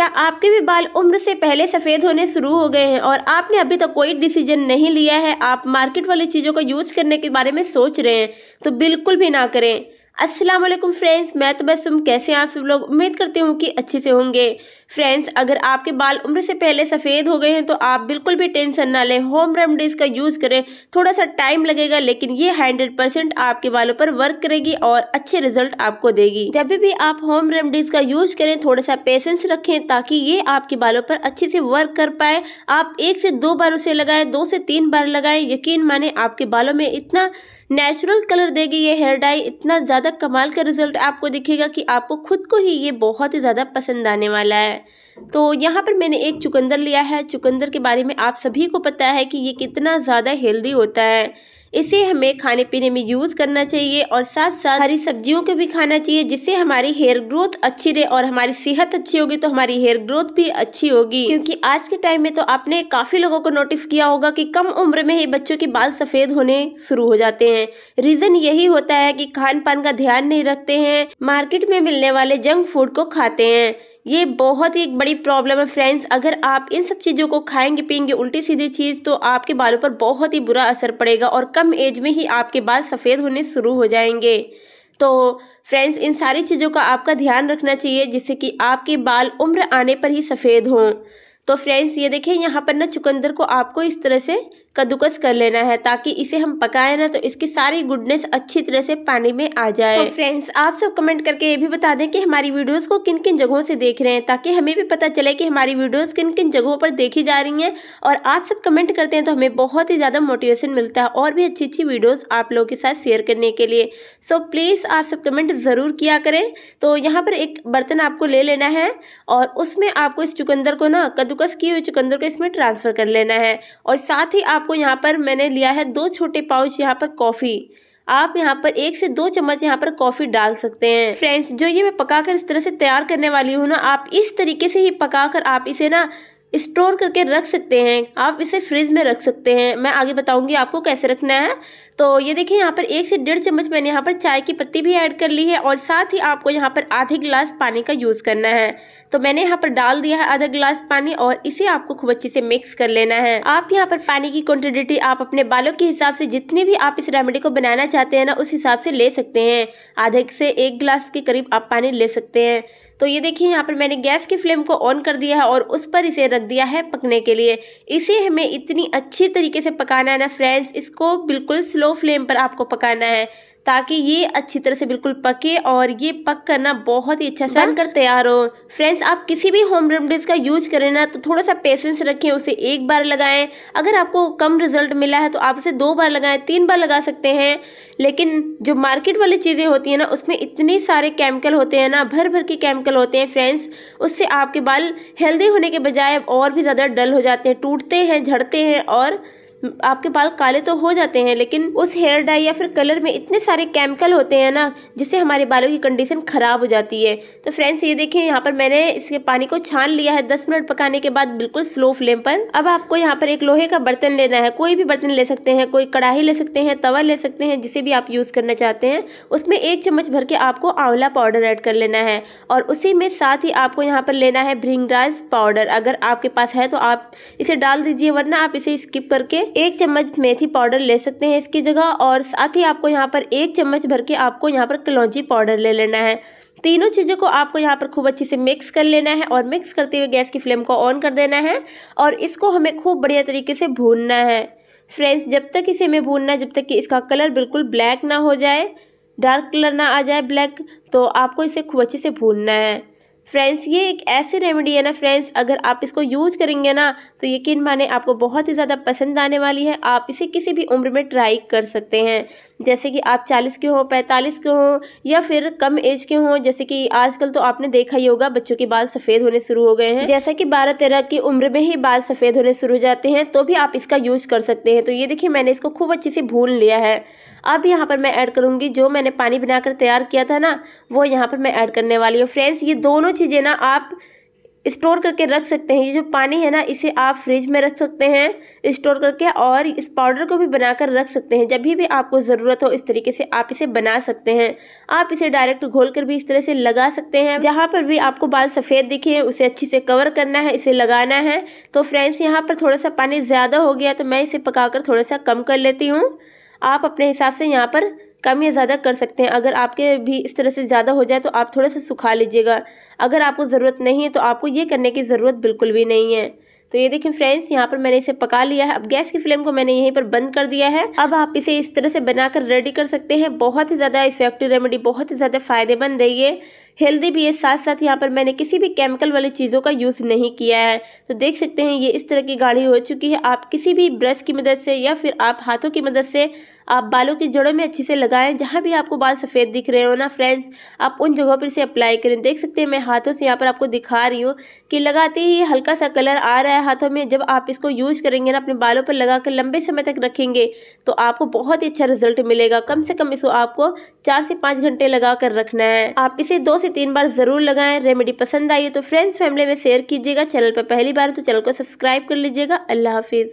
क्या आपके भी बाल उम्र से पहले सफ़ेद होने शुरू हो गए हैं और आपने अभी तक तो कोई डिसीजन नहीं लिया है आप मार्केट वाली चीज़ों का यूज करने के बारे में सोच रहे हैं तो बिल्कुल भी ना करें अस्सलाम वालेकुम फ्रेंड्स मैं तो बस कैसे हैं आप सब लोग उम्मीद करती हूँ कि अच्छे से होंगे फ्रेंड्स अगर आपके बाल उम्र से पहले सफ़ेद हो गए हैं तो आप बिल्कुल भी टेंशन ना लें होम रेमडीज़ का यूज़ करें थोड़ा सा टाइम लगेगा लेकिन ये हंड्रेड परसेंट आपके बालों पर वर्क करेगी और अच्छे रिजल्ट आपको देगी जब भी आप होम रेमडीज़ का यूज़ करें थोड़ा सा पेशेंस रखें ताकि ये आपके बालों पर अच्छे से वर्क कर पाए आप एक से दो बार उसे लगाएं दो से तीन बार लगाएं यकीन माने आपके बालों में इतना नेचुरल कलर देगी ये हेयर डाई इतना ज़्यादा कमाल का रिजल्ट आपको दिखेगा कि आपको खुद को ही ये बहुत ही ज़्यादा पसंद आने वाला है तो यहाँ पर मैंने एक चुकंदर लिया है चुकंदर के बारे में आप सभी को पता है कि ये कितना ज़्यादा हेल्दी होता है इसे हमें खाने पीने में यूज़ करना चाहिए और साथ साथ हरी सब्जियों को भी खाना चाहिए जिससे हमारी हेयर ग्रोथ अच्छी रहे और हमारी सेहत अच्छी होगी तो हमारी हेयर ग्रोथ भी अच्छी होगी क्योंकि आज के टाइम में तो आपने काफ़ी लोगों को नोटिस किया होगा कि कम उम्र में ही बच्चों के बाल सफ़ेद होने शुरू हो जाते हैं रीज़न यही होता है कि खान पान का ध्यान नहीं रखते हैं मार्केट में मिलने वाले जंक फूड को खाते हैं ये बहुत ही एक बड़ी प्रॉब्लम है फ्रेंड्स अगर आप इन सब चीज़ों को खाएंगे पियेंगे उल्टी सीधी चीज़ तो आपके बालों पर बहुत ही बुरा असर पड़ेगा और कम एज में ही आपके बाल सफ़ेद होने शुरू हो जाएंगे तो फ्रेंड्स इन सारी चीज़ों का आपका ध्यान रखना चाहिए जिससे कि आपके बाल उम्र आने पर ही सफ़ेद हों तो फ्रेंड्स ये देखें यहाँ पर ना चुकंदर को आपको इस तरह से कद्दूकस कर लेना है ताकि इसे हम पकाएं ना तो इसकी सारी गुडनेस अच्छी तरह से पानी में आ जाए तो फ्रेंड्स आप सब कमेंट करके ये भी बता दें कि हमारी वीडियोस को किन किन जगहों से देख रहे हैं ताकि हमें भी पता चले कि हमारी वीडियोस किन किन जगहों पर देखी जा रही हैं और आप सब कमेंट करते हैं तो हमें बहुत ही ज़्यादा मोटिवेशन मिलता है और भी अच्छी अच्छी वीडियोज़ आप लोगों के साथ शेयर करने के लिए सो प्लीज़ आप सब कमेंट ज़रूर किया करें तो यहाँ पर एक बर्तन आपको ले लेना है और उसमें आपको इस चुकंदर को ना कद्दूकस किए हुए चुकंदर को इसमें ट्रांसफ़र कर लेना है और साथ ही आप आपको यहाँ पर मैंने लिया है दो छोटे पाउच यहाँ पर कॉफ़ी आप यहाँ पर एक से दो चम्मच यहाँ पर कॉफ़ी डाल सकते हैं फ्रेंड्स जो ये मैं पकाकर इस तरह से तैयार करने वाली हूँ ना आप इस तरीके से ही पकाकर आप इसे ना स्टोर करके रख सकते हैं आप इसे फ्रिज में रख सकते हैं मैं आगे बताऊंगी आपको कैसे रखना है तो ये देखिए यहाँ पर एक से डेढ़ चम्मच मैंने यहाँ पर चाय की पत्ती भी ऐड कर ली है और साथ ही आपको यहाँ पर आधे गिलास पानी का यूज़ करना है तो मैंने यहाँ पर डाल दिया है आधा गिलास पानी और इसे आपको खूब अच्छे से मिक्स कर लेना है आप यहाँ पर पानी की क्वान्टिटी आप अपने बालों के हिसाब से जितनी भी आप इस रेमेडी को बनाना चाहते हैं ना उस हिसाब से ले सकते हैं आधे से एक गिलास के करीब आप पानी ले सकते हैं तो ये देखिए यहाँ पर मैंने गैस की फ्लेम को ऑन कर दिया है और उस पर इसे रख दिया है पकने के लिए इसे हमें इतनी अच्छी तरीके से पकाना है ना फ्रेंड्स इसको बिल्कुल स्लो फ्लेम पर आपको पकाना है ताकि ये अच्छी तरह से बिल्कुल पके और ये पक करना बहुत ही अच्छा बनकर तैयार हो फ्रेंड्स आप किसी भी होम रेमडीज़ का यूज करें ना तो थोड़ा सा पेशेंस रखें उसे एक बार लगाएं अगर आपको कम रिजल्ट मिला है तो आप उसे दो बार लगाएं तीन बार लगा सकते हैं लेकिन जो मार्केट वाली चीज़ें होती हैं ना उसमें इतने सारे केमिकल होते हैं ना भर भर के केमिकल होते हैं फ्रेंड्स उससे आपके बाल हेल्दी होने के बजाय और भी ज़्यादा डल हो जाते हैं टूटते हैं झड़ते हैं और आपके बाल काले तो हो जाते हैं लेकिन उस हेयर डाई या फिर कलर में इतने सारे केमिकल होते हैं ना जिससे हमारे बालों की कंडीशन ख़राब हो जाती है तो फ्रेंड्स ये देखें यहाँ पर मैंने इसके पानी को छान लिया है दस मिनट पकाने के बाद बिल्कुल स्लो फ्लेम पर अब आपको यहाँ पर एक लोहे का बर्तन लेना है कोई भी बर्तन ले सकते हैं कोई कड़ाही ले सकते हैं तवा ले सकते हैं जिसे भी आप यूज़ करना चाहते हैं उसमें एक चम्मच भर के आपको आंवला पाउडर ऐड कर लेना है और उसी में साथ ही आपको यहाँ पर लेना है भ्रिंगराज पाउडर अगर आपके पास है तो आप इसे डाल दीजिए वरना आप इसे स्किप करके एक चम्मच मेथी पाउडर ले सकते हैं इसकी जगह और साथ ही आपको यहाँ पर एक चम्मच भर के आपको यहाँ पर कलौजी पाउडर ले लेना है तीनों चीज़ों को आपको यहाँ पर खूब अच्छे से मिक्स कर लेना है और मिक्स करते हुए गैस की फ्लेम को ऑन कर देना है और इसको हमें खूब बढ़िया तरीके से भूनना है फ्रेंड्स जब तक इसे हमें भूनना है जब तक कि इसका कलर बिल्कुल ब्लैक ना हो जाए डार्क कलर ना आ जाए ब्लैक तो आपको इसे खूब अच्छे से भूनना है फ्रेंड्स ये एक ऐसी रेमेडी है ना फ्रेंड्स अगर आप इसको यूज़ करेंगे ना तो यकीन माने आपको बहुत ही ज़्यादा पसंद आने वाली है आप इसे किसी भी उम्र में ट्राई कर सकते हैं जैसे कि आप चालीस के हों पैंतालीस के हों या फिर कम एज के हों जैसे कि आजकल तो आपने देखा ही होगा बच्चों के बाल सफ़ेद होने शुरू हो गए हैं जैसा कि बारह तेरह की उम्र में ही बाल सफ़ेद होने शुरू हो जाते हैं तो भी आप इसका यूज कर सकते हैं तो ये देखिए मैंने इसको खूब अच्छे से भून लिया है अब यहाँ पर मैं ऐड करूँगी जो मैंने पानी बनाकर तैयार किया था ना वो यहाँ पर मैं ऐड करने वाली हूँ फ्रेंड्स ये दोनों चीज़ें ना आप स्टोर करके रख सकते हैं ये जो पानी है ना इसे आप फ्रिज में रख सकते हैं स्टोर करके और इस पाउडर को भी बनाकर रख सकते हैं जब भी आपको ज़रूरत हो इस तरीके से आप इसे बना सकते हैं आप इसे डायरेक्ट घोल कर भी इस तरह से लगा सकते हैं जहाँ पर भी आपको बाल सफ़ेद दिखे उसे अच्छे से कवर करना है इसे लगाना है तो फ्रेंड्स यहाँ पर थोड़ा सा पानी ज़्यादा हो गया तो मैं इसे पका थोड़ा सा कम कर लेती हूँ आप अपने हिसाब से यहाँ पर कम या ज़्यादा कर सकते हैं अगर आपके भी इस तरह से ज़्यादा हो जाए तो आप थोड़ा सा सुखा लीजिएगा अगर आपको ज़रूरत नहीं है तो आपको ये करने की ज़रूरत बिल्कुल भी नहीं है तो ये देखें फ्रेंड्स यहाँ पर मैंने इसे पका लिया है अब गैस की फ्लेम को मैंने यहीं पर बंद कर दिया है अब आप इसे इस तरह से बनाकर रेडी कर सकते हैं बहुत ही ज़्यादा इफेक्टिव रेमेडी बहुत ही ज़्यादा फायदेमंद है ये हेल्दी भी है साथ साथ यहाँ पर मैंने किसी भी केमिकल वाली चीज़ों का यूज़ नहीं किया है तो देख सकते हैं ये इस तरह की गाढ़ी हो चुकी है आप किसी भी ब्रश की मदद से या फिर आप हाथों की मदद से आप बालों की जड़ों में अच्छे से लगाएं जहाँ भी आपको बाल सफ़ेद दिख रहे हो ना फ्रेंड्स आप उन जगहों पर इसे अप्लाई करें देख सकते हैं मैं हाथों से यहाँ पर आपको दिखा रही हूँ कि लगाते ही हल्का सा कलर आ रहा है हाथों में जब आप इसको यूज़ करेंगे ना अपने बालों पर लगा कर लंबे समय तक रखेंगे तो आपको बहुत ही अच्छा रिजल्ट मिलेगा कम से कम इसको आपको चार से पाँच घंटे लगा कर रखना है आप इसे दो से तीन बार ज़रूर लगाएं रेमेडी पसंद आई हो तो फ्रेंड्स फैमिली में शेयर कीजिएगा चैनल पर पहली बार तो चैनल को सब्सक्राइब कर लीजिएगा अल्लाह हाफिज़